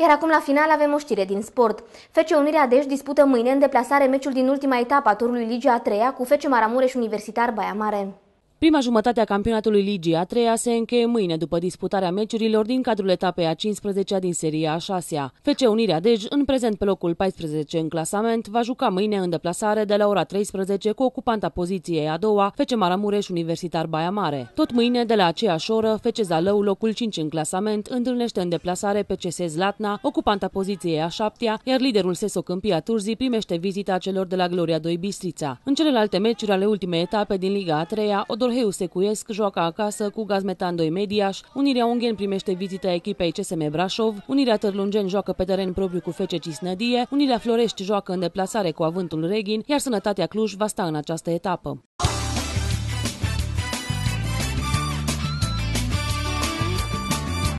Iar acum la final avem o știre din sport. Fece Unirea Dej dispută mâine în deplasare meciul din ultima etapă a turului Ligia a treia cu Fece Maramureș Universitar Baia Mare. Prima jumătate a campionatului Ligii a treia se încheie mâine după disputarea meciurilor din cadrul etapei a 15-a din seria a 6-a. FC Unirea Dej, în prezent pe locul 14 în clasament, va juca mâine în deplasare de la ora 13 cu ocupanta poziției a doua, FC Maramureș Universitar Baia Mare. Tot mâine, de la aceeași oră, FC Zalău, locul 5 în clasament, întâlnește în deplasare pe CS Zlatna, ocupanta poziției a 7-a, iar liderul Seso Câmpia Turzii primește vizita celor de la Gloria 2 Bistrița. În celelalte meciuri ale ultimei etape din Liga a 3-a, Odor Corheiu Secuiesc joacă acasă cu Gazmetan 2 Mediaș, Unirea Ungheni primește vizita echipei CSM Brașov, Unirea Târlungeni joacă pe teren propriu cu FC Cisnădie, Unirea Florești joacă în deplasare cu Avântul Reghin, iar Sănătatea Cluj va sta în această etapă.